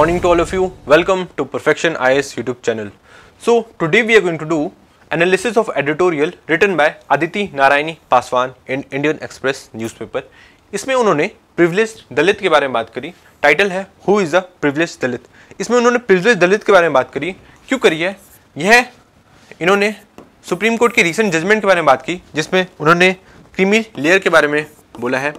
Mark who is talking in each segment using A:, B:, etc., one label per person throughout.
A: morning to all of you. Welcome to Perfection IS YouTube channel. So today we are going to do analysis of editorial written by Aditi Narayani Paswan in Indian Express newspaper. इसमें उन्होंने privileged दलित के बारे में बात करी title है who is the privileged Dalit इसमें उन्होंने privileged दलित के बारे में बात करी क्यों करी है यह इन्होंने सुप्रीम कोर्ट के रिसेंट जजमेंट के बारे में बात की जिसमें उन्होंने क्रीमी लेयर के बारे में बोला है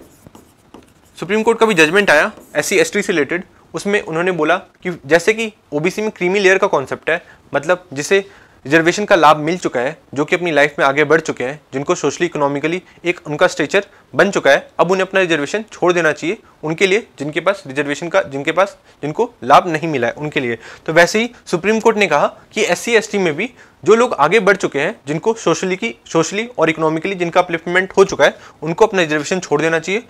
A: सुप्रीम कोर्ट का भी जजमेंट आया एस सी से रिलेटेड उसमें उन्होंने बोला कि जैसे कि ओबीसी में क्रीमी लेयर का कॉन्सेप्ट है मतलब जिसे रिजर्वेशन का लाभ मिल चुका है जो कि अपनी लाइफ में आगे बढ़ चुके हैं जिनको सोशली इकोनॉमिकली एक उनका स्ट्रेचर बन चुका है अब उन्हें अपना रिजर्वेशन छोड़ देना चाहिए उनके लिए जिनके पास रिजर्वेशन का जिनके पास जिनको लाभ नहीं मिला है उनके लिए तो वैसे ही सुप्रीम कोर्ट ने कहा कि एस सी में भी जो लोग आगे बढ़ चुके हैं जिनको सोशली की सोशली और इकोनॉमिकली जिनका अपलिफ्टमेंट हो चुका है उनको अपना रिजर्वेशन छोड़ देना चाहिए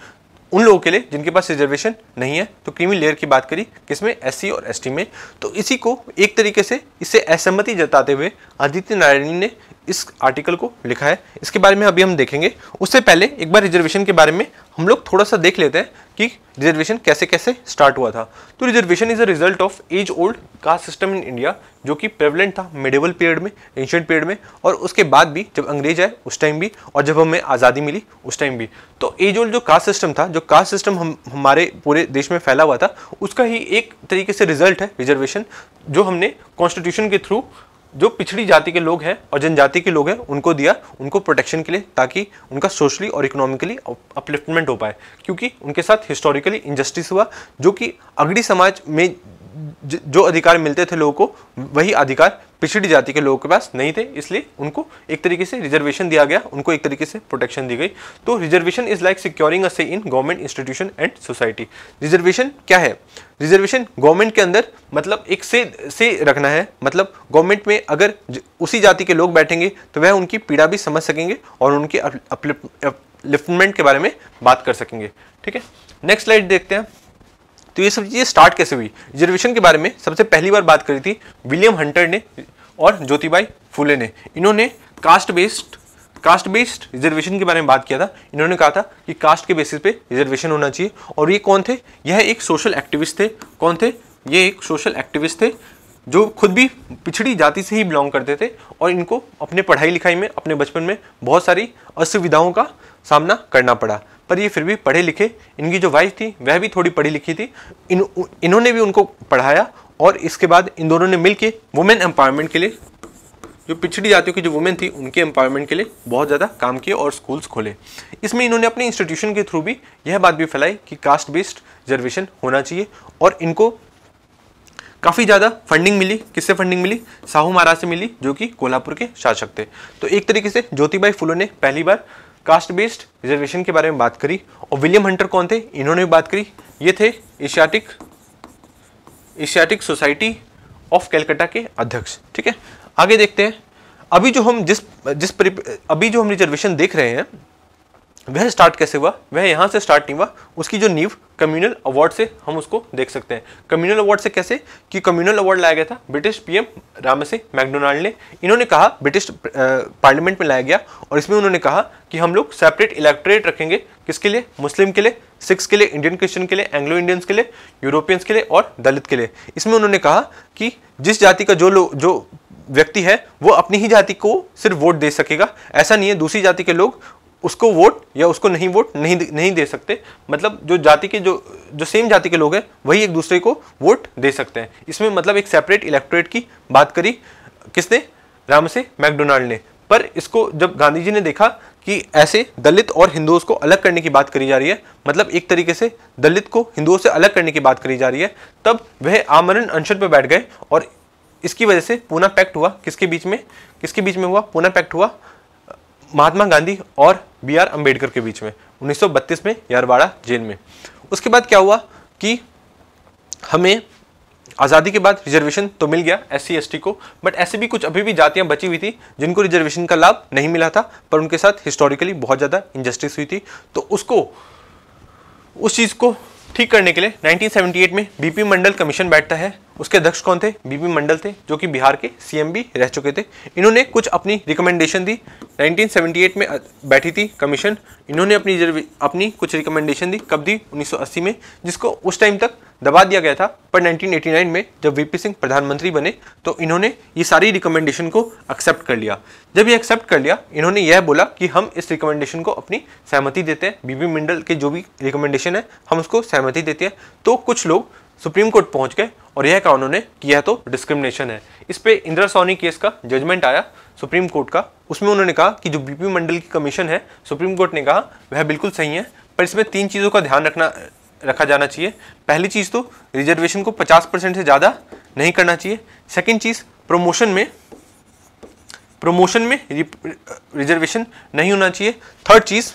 A: उन लोगों के लिए जिनके पास रिजर्वेशन नहीं है तो क्रीमी लेयर की बात करी किसमें एस सी और एस टी में तो इसी को एक तरीके से इससे असहमति जताते हुए आदित्य नारायणी ने इस आर्टिकल को लिखा है इसके बारे में अभी हम देखेंगे उससे पहले एक बार रिजर्वेशन के बारे में हम लोग थोड़ा सा देख लेते हैं कि रिजर्वेशन कैसे कैसे स्टार्ट हुआ था तो reservation is a result of age old caste system in India जो कि प्रेवलेंट था मेडिवल पीरियड में एंशियंट पीरियड में और उसके बाद भी जब अंग्रेज आए उस टाइम भी और जब हमें आज़ादी मिली उस टाइम भी तो एज ओल्ड जो कास्ट सिस्टम था जो कास्ट सिस्टम हम हमारे पूरे देश में फैला हुआ था उसका ही एक तरीके से रिजल्ट है रिजर्वेशन जो हमने कॉन्स्टिट्यूशन के थ्रू जो पिछड़ी जाति के लोग हैं और जनजाति के लोग हैं उनको दिया उनको प्रोटेक्शन के लिए ताकि उनका सोशली और इकोनॉमिकली अपलिफ्टमेंट हो पाए क्योंकि उनके साथ हिस्टोरिकली इंजस्टिस हुआ जो कि अगड़ी समाज में जो अधिकार मिलते थे लोगों को वही अधिकार पिछड़ी जाति के लोगों के पास नहीं थे इसलिए उनको एक तरीके से रिजर्वेशन दिया गया उनको एक तरीके से प्रोटेक्शन दी गई तो reservation is like securing a seat in government institution and society reservation क्या है रिजर्वेशन गवर्नमेंट के अंदर मतलब एक से से रखना है मतलब गवर्नमेंट में अगर उसी जाति के लोग बैठेंगे तो वह उनकी पीड़ा भी समझ सकेंगे और उनके अपलिफ्टमेंट के बारे में बात कर सकेंगे ठीक है नेक्स्ट स्लाइड देखते हैं तो ये सब चीज़ें स्टार्ट कैसे हुई रिजर्वेशन के बारे में सबसे पहली बार बात करी थी विलियम हंटर ने और ज्योतिबाई फूले ने इन्होंने caste based caste based reservation के बारे में बात किया था इन्होंने कहा था कि कास्ट के बेसिस पे रिजर्वेशन होना चाहिए और ये कौन थे यह एक सोशल एक्टिविस्ट थे कौन थे ये एक सोशल एक्टिविस्ट थे जो खुद भी पिछड़ी जाति से ही बिलोंग करते थे और इनको अपने पढ़ाई लिखाई में अपने बचपन में बहुत सारी असुविधाओं का सामना करना पड़ा पर ये फिर भी पढ़े लिखे इनकी जो वाइफ थी वह भी थोड़ी पढ़ी लिखी थी इन इन्होंने भी उनको पढ़ाया और इसके बाद इन दोनों ने मिलकर वुमेन एम्पावरमेंट के लिए जो पिछड़ी जातियों की जो वुमेन थी उनके एम्पावरमेंट के लिए बहुत ज़्यादा काम किए और स्कूल्स खोले इसमें इन्होंने अपने इंस्टीट्यूशन के थ्रू भी यह बात भी फैलाई कि कास्ट बेस्ड रिजर्वेशन होना चाहिए और इनको काफ़ी ज़्यादा फंडिंग मिली किससे फंडिंग मिली साहू महाराज से मिली जो कि कोल्हापुर के शासक थे तो एक तरीके से ज्योतिबाई फुले ने पहली बार कास्ट बेस्ड रिजर्वेशन के बारे में बात करी और विलियम हंटर कौन थे इन्होंने भी बात करी ये थे Asiatic Asiatic society of Calcutta के अध्यक्ष ठीक है आगे देखते हैं अभी जो हम जिस जिस अभी जो हम रिजर्वेशन देख रहे हैं वह स्टार्ट कैसे हुआ वह यहाँ से स्टार्ट नहीं हुआ उसकी जो नींव कम्युनल अवार्ड से हम उसको देख सकते हैं कम्युनल अवार्ड से कैसे कि कम्युनल अवार्ड लाया गया था ब्रिटिश पीएम रामसे मैकडोनाल्ड ने इन्होंने कहा ब्रिटिश पार्लियामेंट में लाया गया और इसमें उन्होंने कहा कि हम लोग सेपरेट इलेक्ट्रेट रखेंगे किसके लिए मुस्लिम के लिए सिक्स के लिए इंडियन क्रिश्चियन के लिए एंग्लो इंडियंस के लिए यूरोपियंस के लिए और दलित के लिए इसमें उन्होंने कहा कि जिस जाति का जो लोग जो व्यक्ति है वो अपनी ही जाति को सिर्फ वोट दे सकेगा ऐसा नहीं है दूसरी जाति के लोग उसको वोट या उसको नहीं वोट नहीं नहीं दे सकते मतलब जो जाति के जो जो सेम जाति के लोग हैं वही एक दूसरे को वोट दे सकते हैं इसमें मतलब एक सेपरेट इलेक्टोरेट की बात करी किसने राम से मैकडोनाल्ड ने पर इसको जब गांधी जी ने देखा कि ऐसे दलित और हिंदुओं को अलग करने की बात करी जा रही है मतलब एक तरीके से दलित को हिंदुओं से अलग करने की बात करी जा रही है तब वह आमरण अनशन पर बैठ गए और इसकी वजह से पूना पैक्ट हुआ किसके बीच में किसके बीच में हुआ पूना पैक्ट हुआ महात्मा गांधी और बी आर अम्बेडकर के बीच में 1932 में यारवाड़ा जेल में उसके बाद क्या हुआ कि हमें आज़ादी के बाद रिजर्वेशन तो मिल गया एस सी को बट ऐसे भी कुछ अभी भी जातियां बची हुई थी जिनको रिजर्वेशन का लाभ नहीं मिला था पर उनके साथ हिस्टोरिकली बहुत ज़्यादा इनजस्टिस हुई थी तो उसको उस चीज़ को ठीक करने के लिए 1978 में बीपी मंडल कमीशन बैठता है उसके अध्यक्ष कौन थे बीबी मंडल थे जो कि बिहार के भी रह चुके थे इन्होंने कुछ अपनी रिकमेंडेशन दी 1978 में बैठी थी कमीशन इन्होंने अपनी अपनी कुछ रिकमेंडेशन दी कब दी 1980 में जिसको उस टाइम तक दबा दिया गया था पर 1989 में जब वीपी सिंह प्रधानमंत्री बने तो इन्होंने ये सारी रिकमेंडेशन को एक्सेप्ट कर लिया जब ये एक्सेप्ट कर लिया इन्होंने यह बोला कि हम इस रिकमेंडेशन को अपनी सहमति देते हैं बीबी मंडल के जो भी रिकमेंडेशन है हम उसको सहमति देते हैं तो कुछ लोग सुप्रीम कोर्ट पहुंच गए और यह कहा उन्होंने कि यह तो डिस्क्रिमिनेशन है इस पे इंदिरा सोनी केस का जजमेंट आया सुप्रीम कोर्ट का उसमें उन्होंने कहा कि जो बीपी मंडल की कमीशन है सुप्रीम कोर्ट ने कहा वह बिल्कुल सही है पर इसमें तीन चीज़ों का ध्यान रखना रखा जाना चाहिए पहली चीज़ तो रिजर्वेशन को पचास परसेंट से ज़्यादा नहीं करना चाहिए सेकेंड चीज़ प्रमोशन में प्रमोशन में रिजर्वेशन नहीं होना चाहिए थर्ड चीज़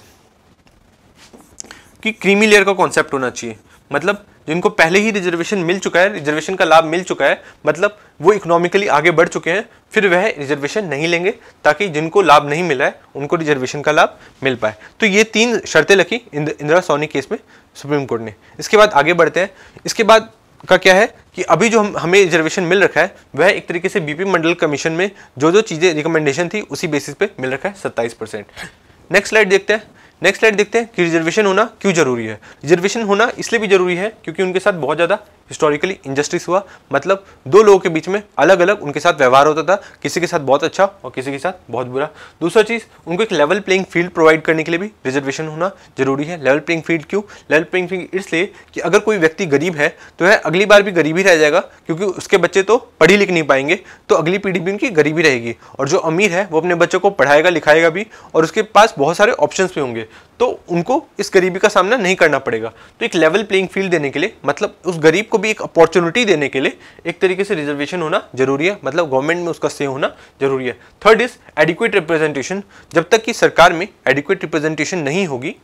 A: कि क्रीमी लेयर का कॉन्सेप्ट होना चाहिए मतलब जिनको पहले ही रिजर्वेशन मिल चुका है रिजर्वेशन का लाभ मिल चुका है मतलब वो इकोनॉमिकली आगे बढ़ चुके हैं फिर वह रिजर्वेशन नहीं लेंगे ताकि जिनको लाभ नहीं मिला है उनको रिजर्वेशन का लाभ मिल पाए तो ये तीन शर्तें लगी इंदिरा सोनी केस में सुप्रीम कोर्ट ने इसके बाद आगे बढ़ते हैं इसके बाद का क्या है कि अभी जो हम हमें रिजर्वेशन मिल रखा है वह एक तरीके से बीपी मंडल कमीशन में जो जो चीज़ें रिकमेंडेशन थी उसी बेसिस पे मिल रखा है सत्ताईस परसेंट नेक्स्ट स्लाइड देखते हैं नेक्स्ट स्लाइड देखते हैं कि रिजर्वेशन होना क्यों जरूरी है रिजर्वेशन होना इसलिए भी जरूरी है क्योंकि उनके साथ बहुत ज़्यादा हिस्टोरिकली इंजस्टिस हुआ मतलब दो लोगों के बीच में अलग अलग उनके साथ व्यवहार होता था किसी के साथ बहुत अच्छा और किसी के साथ बहुत बुरा दूसरा चीज़ उनको एक लेवल प्लेइंग फील्ड प्रोवाइड करने के लिए भी रिजर्वेशन होना जरूरी है लेवल प्लेइंग फील्ड क्यों लेवल प्लेइंग फील्ड इसलिए कि अगर कोई व्यक्ति गरीब है तो वह अगली बार भी गरीबी रह जाएगा क्योंकि उसके बच्चे तो पढ़ ही लिख नहीं पाएंगे तो अगली पीढ़ी भी उनकी गरीबी रहेगी और जो अमीर है वो अपने बच्चों को पढ़ाएगा लिखाएगा भी और उसके पास बहुत सारे ऑप्शंस भी होंगे तो उनको इस गरीबी का सामना नहीं करना पड़ेगा तो एक लेवल प्लेइंग फील्ड देने के लिए मतलब उस गरीब को को भी एक अपॉर्चुनिटी देने के लिए एक तरीके से रिजर्वेशन होना जरूरी है मतलब गवर्नमेंट में उसका से होना जरूरी है थर्ड इज एडिक्वेट रिप्रेजेंटेशन जब तक कि सरकार में एडिक्वेट रिप्रेजेंटेशन नहीं होगी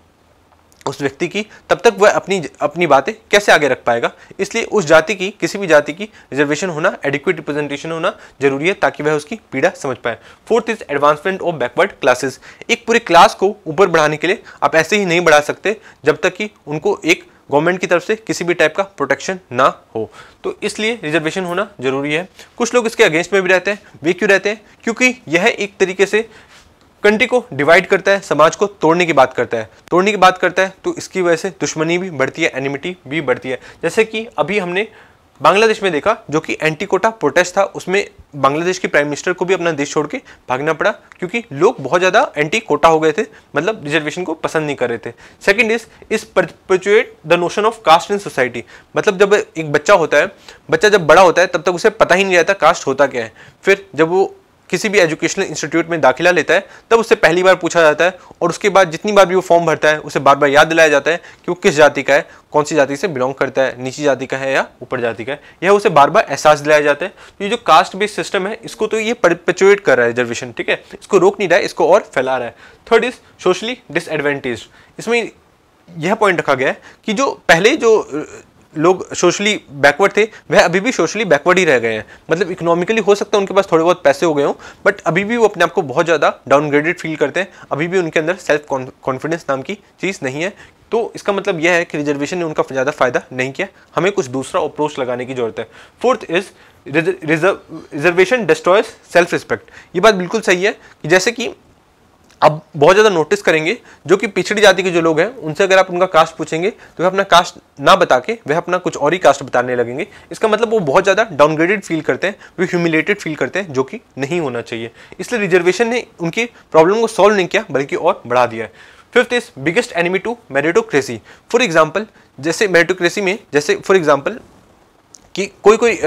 A: उस व्यक्ति की तब तक वह अपनी अपनी बातें कैसे आगे रख पाएगा इसलिए उस जाति की किसी भी जाति की रिजर्वेशन होना एडिक्वेट रिप्रेजेंटेशन होना जरूरी है ताकि वह उसकी पीड़ा समझ पाए fourth is advancement of backward classes एक पूरे क्लास को ऊपर बढ़ाने के लिए आप ऐसे ही नहीं बढ़ा सकते जब तक कि उनको एक गवर्नमेंट की तरफ से किसी भी टाइप का प्रोटेक्शन ना हो तो इसलिए रिजर्वेशन होना जरूरी है कुछ लोग इसके अगेंस्ट में भी रहते हैं वे क्यों रहते हैं क्योंकि यह एक तरीके से कंट्री को डिवाइड करता है समाज को तोड़ने की बात करता है तोड़ने की बात करता है तो इसकी वजह से दुश्मनी भी बढ़ती है एनिमिटी भी बढ़ती है जैसे कि अभी हमने बांग्लादेश में देखा जो कि एंटी कोटा प्रोटेस्ट था उसमें बांग्लादेश के प्राइम मिनिस्टर को भी अपना देश छोड़ के भागना पड़ा क्योंकि लोग बहुत ज़्यादा एंटी कोटा हो गए थे मतलब रिजर्वेशन को पसंद नहीं कर रहे थे second is is perpetuate the notion of caste in society मतलब जब एक बच्चा होता है बच्चा जब बड़ा होता है तब तक उसे पता ही नहीं रहता कास्ट होता क्या है फिर जब वो किसी भी एजुकेशनल इंस्टीट्यूट में दाखिला लेता है तब उससे पहली बार पूछा जाता है और उसके बाद जितनी बार भी वो फॉर्म भरता है उसे बार बार याद दिलाया जाता है कि वो किस जाति का है कौन सी जाति से बिलोंग करता है नीची जाति का है या ऊपर जाति का है यह उसे बार बार एहसास दिलाया जाता है तो ये जो कास्ट बेस्ड सिस्टम है इसको तो ये परपेचुएट कर रहा है रिजर्वेशन ठीक है इसको रोक नहीं रहा है इसको और फैला रहा है थर्ड इज सोशली डिसएडवेंटेज इसमें यह पॉइंट रखा गया है कि जो पहले जो लोग सोशली बैकवर्ड थे वह अभी भी सोशली बैकवर्ड ही रह गए हैं मतलब इकोनॉमिकली हो सकता है उनके पास थोड़े बहुत पैसे हो गए हों बट अभी भी वो अपने आप को बहुत ज़्यादा डाउनग्रेडेड फील करते हैं अभी भी उनके अंदर सेल्फ कॉन्फिडेंस नाम की चीज़ नहीं है तो इसका मतलब यह है कि रिजर्वेशन ने उनका ज़्यादा फायदा नहीं किया हमें कुछ दूसरा अप्रोच लगाने की जरूरत है fourth is reservation destroys self respect ये बात बिल्कुल सही है कि जैसे कि अब बहुत ज़्यादा नोटिस करेंगे जो कि पिछड़ी जाति के जो लोग हैं उनसे अगर आप उनका कास्ट पूछेंगे तो वह अपना कास्ट ना बता के वह अपना कुछ और ही कास्ट बताने लगेंगे इसका मतलब वो बहुत ज़्यादा डाउनग्रेडेड फील करते हैं वे ह्यूमिलेटेड फील करते हैं जो कि नहीं होना चाहिए इसलिए रिजर्वेशन ने उनकी प्रॉब्लम को सॉल्व नहीं किया बल्कि और बढ़ा दिया है fifth is biggest enemy to meritocracy for example जैसे मेरिटोक्रेसी में जैसे फॉर एग्जाम्पल कि कोई कोई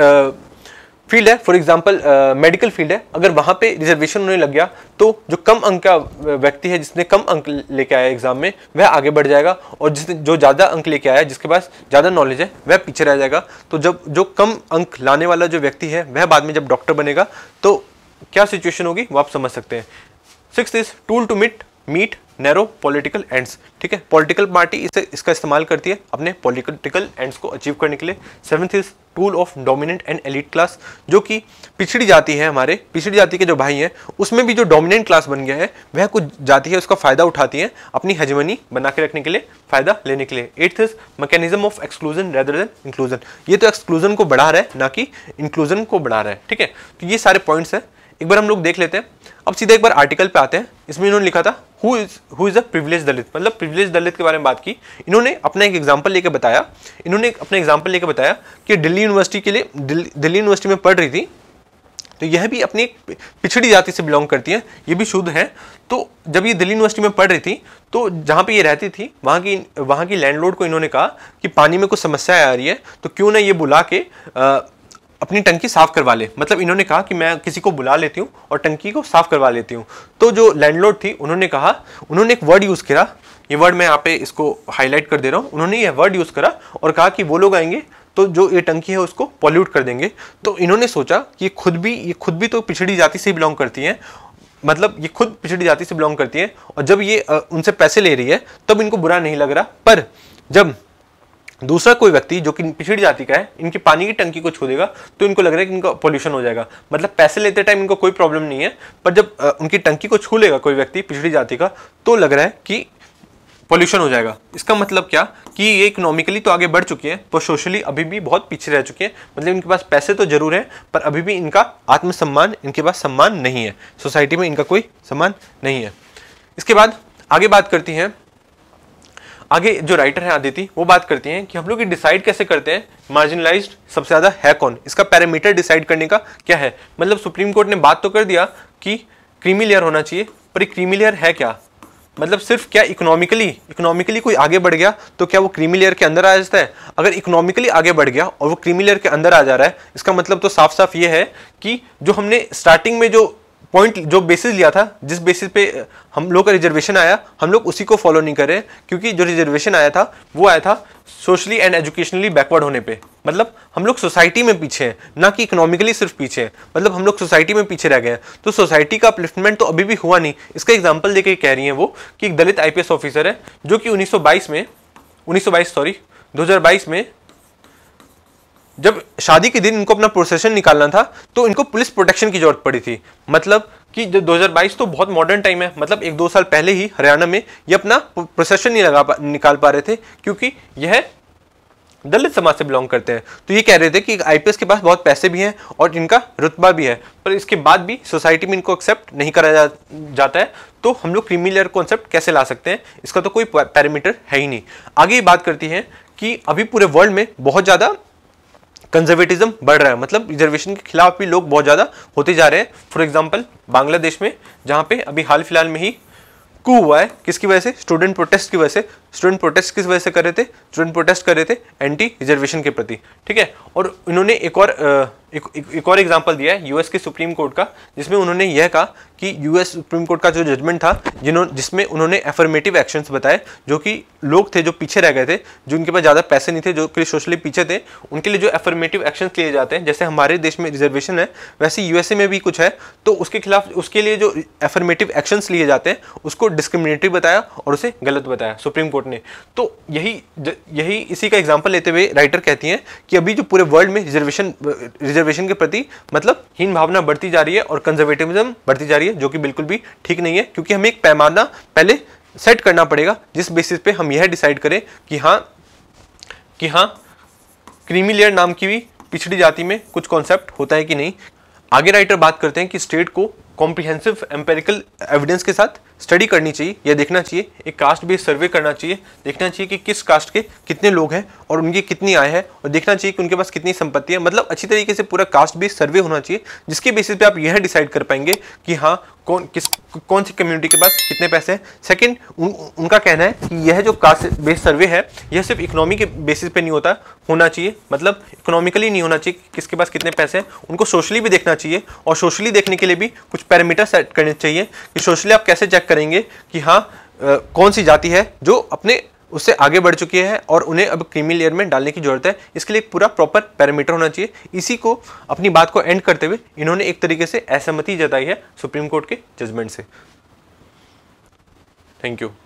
A: फील्ड है फॉर एग्जाम्पल मेडिकल फील्ड है अगर वहाँ पे रिजर्वेशन होने लग गया तो जो कम अंक का व्यक्ति है जिसने कम अंक लेके आया एग्जाम में वह आगे बढ़ जाएगा और जिसने जो ज़्यादा अंक लेके आया जिसके पास ज़्यादा नॉलेज है वह पीछे रह जाएगा तो जब जो कम अंक लाने वाला जो व्यक्ति है वह बाद में जब डॉक्टर बनेगा तो क्या सिचुएशन होगी वो आप समझ सकते हैं six is tool to meet meet narrow political ends ठीक है पॉलिटिकल पार्टी इसे इसका इस्तेमाल करती है अपने पॉलिटिकल एंड्स को अचीव करने के लिए seventh is tool of dominant and elite class जो कि पिछड़ी जाति है हमारे पिछड़ी जाति के जो भाई हैं उसमें भी जो डोमिनेंट क्लास बन गया है वह कुछ जाति है उसका फ़ायदा उठाती है अपनी हजमनी बना के रखने के लिए फ़ायदा लेने के लिए eighth is mechanism of exclusion rather than inclusion ये तो एक्सक्लूजन को बढ़ा रहा है ना कि इंक्लूजन को बढ़ा रहा है ठीक है तो ये सारे पॉइंट्स हैं एक बार हम लोग देख लेते हैं अब सीधे एक बार आर्टिकल पे आते हैं इसमें इन्होंने लिखा था who is who is a privilege Dalit मतलब प्रिविलेज दलित के बारे में बात की इन्होंने अपना एक एग्जाम्पल लेकर बताया इन्होंने अपना एग्जाम्पल लेकर बताया कि दिल्ली यूनिवर्सिटी के लिए दिल्ली यूनिवर्सिटी में पढ़ रही थी तो यह भी अपनी पिछड़ी जाति से बिलोंग करती है ये भी शुद्ध है तो जब ये दिल्ली यूनिवर्सिटी में पढ़ रही थी तो जहाँ पे ये रहती थी वहाँ की वहाँ की लैंडलॉर्ड को इन्होंने कहा कि पानी में कुछ समस्या आ रही है तो क्यों ना ये बुला के आ, अपनी टंकी साफ़ करवा ले मतलब इन्होंने कहा कि मैं किसी को बुला लेती हूँ और टंकी को साफ़ करवा लेती हूँ तो जो लैंडलॉर्ड थी उन्होंने कहा उन्होंने एक वर्ड यूज़ करा ये वर्ड मैं यहाँ पे इसको हाईलाइट कर दे रहा हूँ उन्होंने यह वर्ड यूज़ करा और कहा कि वो लोग आएंगे तो जो ये टंकी है उसको पॉल्यूट कर देंगे तो इन्होंने सोचा कि खुद भी ये खुद भी तो पिछड़ी जाति से बिलोंग करती हैं मतलब ये खुद पिछड़ी जाति से बिलोंग करती हैं और जब ये उनसे पैसे ले रही है तब इनको बुरा नहीं लग रहा पर जब दूसरा कोई व्यक्ति जो कि पिछड़ी जाति का है इनकी पानी की टंकी को छू देगा तो इनको लग रहा है कि इनका पॉल्यूशन हो जाएगा मतलब पैसे लेते टाइम इनको कोई प्रॉब्लम नहीं है पर जब उनकी टंकी को छू लेगा कोई व्यक्ति पिछड़ी जाति का तो लग रहा है कि पॉल्यूशन हो जाएगा इसका मतलब क्या कि ये इकोनॉमिकली तो आगे बढ़ चुकी है पर सोशली अभी भी बहुत पीछे रह चुके हैं मतलब इनके पास पैसे तो जरूर हैं पर अभी भी इनका आत्मसम्मान इनके पास सम्मान नहीं है सोसाइटी में इनका कोई सम्मान नहीं है इसके बाद आगे बात करती हैं आगे जो राइटर हैं आदिति वो बात करती हैं कि हम लोग ये डिसाइड कैसे करते हैं मार्जिनलाइज्ड सबसे ज़्यादा है कौन इसका पैरामीटर डिसाइड करने का क्या है मतलब सुप्रीम कोर्ट ने बात तो कर दिया कि क्रीमी लेयर होना चाहिए पर ये क्रीमी लेयर है क्या मतलब सिर्फ क्या इकोनॉमिकली इकोनॉमिकली कोई आगे बढ़ गया तो क्या वो क्रीमी लेयर के अंदर आ जाता है अगर इकोनॉमिकली आगे बढ़ गया और वो क्रीमी लेयर के अंदर आ जा रहा है इसका मतलब तो साफ साफ ये है कि जो हमने स्टार्टिंग में जो पॉइंट जो बेसिस लिया था जिस बेसिस पे हम लोग का रिजर्वेशन आया हम लोग उसी को फॉलो नहीं कर रहे क्योंकि जो रिजर्वेशन आया था वो आया था सोशली एंड एजुकेशनली बैकवर्ड होने पे मतलब हम लोग सोसाइटी में पीछे हैं ना कि इकोनॉमिकली सिर्फ पीछे हैं मतलब हम लोग सोसाइटी में पीछे रह गए हैं तो सोसाइटी का अपलिफ्टमेंट तो अभी भी हुआ नहीं इसका एग्जाम्पल देकर कह रही है वो कि एक दलित आई ऑफिसर है जो कि 1922 में 1922 सॉरी 2022 में जब शादी के दिन इनको अपना प्रोसेशन निकालना था तो इनको पुलिस प्रोटेक्शन की जरूरत पड़ी थी मतलब कि जो 2022 तो बहुत मॉडर्न टाइम है मतलब एक दो साल पहले ही हरियाणा में ये अपना प्रोसेशन नहीं लगा पा निकाल पा रहे थे क्योंकि यह दलित समाज से बिलोंग करते हैं तो ये कह रहे थे कि आई के पास बहुत पैसे भी हैं और इनका रुतबा भी है पर इसके बाद भी सोसाइटी में इनको एक्सेप्ट नहीं करा जा, जाता है तो हम लोग क्रीमिलियर कॉन्सेप्ट कैसे ला सकते हैं इसका तो कोई पैरामीटर है ही नहीं आगे ये बात करती है कि अभी पूरे वर्ल्ड में बहुत ज़्यादा कंजर्वेटिज्म बढ़ रहा है मतलब रिजर्वेशन के खिलाफ भी लोग बहुत ज़्यादा होते जा रहे हैं फॉर एग्जाम्पल बांग्लादेश में जहाँ पे अभी हाल फिलहाल में ही कू हुआ है किसकी वजह से स्टूडेंट प्रोटेस्ट की वजह से स्टूडेंट प्रोटेस्ट किस वजह से कर रहे थे स्टूडेंट प्रोटेस्ट कर रहे थे एंटी रिजर्वेशन के प्रति ठीक है और इन्होंने एक और आ, एक, एक, और एग्जाम्पल दिया है यूएस के सुप्रीम कोर्ट का जिसमें उन्होंने यह कहा कि यूएस सुप्रीम कोर्ट का जो जजमेंट था जिन्होंने जिसमें उन्होंने एफर्मेटिव एक्शंस बताए जो कि लोग थे जो पीछे रह गए थे जिनके पास ज़्यादा पैसे नहीं थे जो कि सोशली पीछे थे उनके लिए जो एफर्मेटिव एक्शंस लिए जाते हैं जैसे हमारे देश में रिजर्वेशन है वैसे यूएसए में भी कुछ है तो उसके खिलाफ उसके लिए जो एफर्मेटिव एक्शंस लिए जाते हैं उसको डिस्क्रिमिनेटरी बताया और उसे गलत बताया सुप्रीम कोर्ट ने तो यही यही इसी का एग्जाम्पल लेते हुए राइटर कहती हैं कि अभी जो पूरे वर्ल्ड में रिजर्वेशन रिजर्व कंजर्वेशन के प्रति मतलब हीन भावना बढ़ती जा रही है और कंजर्वेटिविज्म बढ़ती जा रही है जो कि बिल्कुल भी ठीक नहीं है क्योंकि हमें एक पैमाना पहले सेट करना पड़ेगा जिस बेसिस पे हम यह डिसाइड करें कि हाँ कि हाँ क्रीमी लेयर नाम की भी पिछड़ी जाति में कुछ कॉन्सेप्ट होता है कि नहीं आगे राइटर बात करते हैं कि स्टेट को कॉम्प्रिहेंसिव एम्पेरिकल एविडेंस के साथ स्टडी करनी चाहिए या देखना चाहिए एक कास्ट बेस्ड सर्वे करना चाहिए देखना चाहिए कि किस कास्ट के कितने लोग हैं और उनकी कितनी आय है और देखना चाहिए कि उनके पास कितनी संपत्ति है मतलब अच्छी तरीके से पूरा कास्ट बेस्ड सर्वे होना चाहिए जिसके बेसिस पे आप यह डिसाइड कर पाएंगे कि हाँ कौन किस कौन सी कम्युनिटी के पास कितने पैसे हैं सेकंड उन, उनका कहना है कि यह जो कास्ट बेस्ड सर्वे है यह सिर्फ इकोनॉमी के बेसिस पे नहीं होता होना चाहिए मतलब इकोनॉमिकली नहीं होना चाहिए किसके पास कितने पैसे हैं उनको सोशली भी देखना चाहिए और सोशली देखने के लिए भी कुछ पैरामीटर सेट करने चाहिए कि सोशली आप कैसे चेक करेंगे कि हाँ कौन सी जाति है जो अपने उससे आगे बढ़ चुकी है और उन्हें अब क्रीमी लेयर में डालने की जरूरत है इसके लिए पूरा प्रॉपर पैरामीटर होना चाहिए इसी को अपनी बात को एंड करते हुए इन्होंने एक तरीके से असहमति जताई है सुप्रीम कोर्ट के जजमेंट से थैंक यू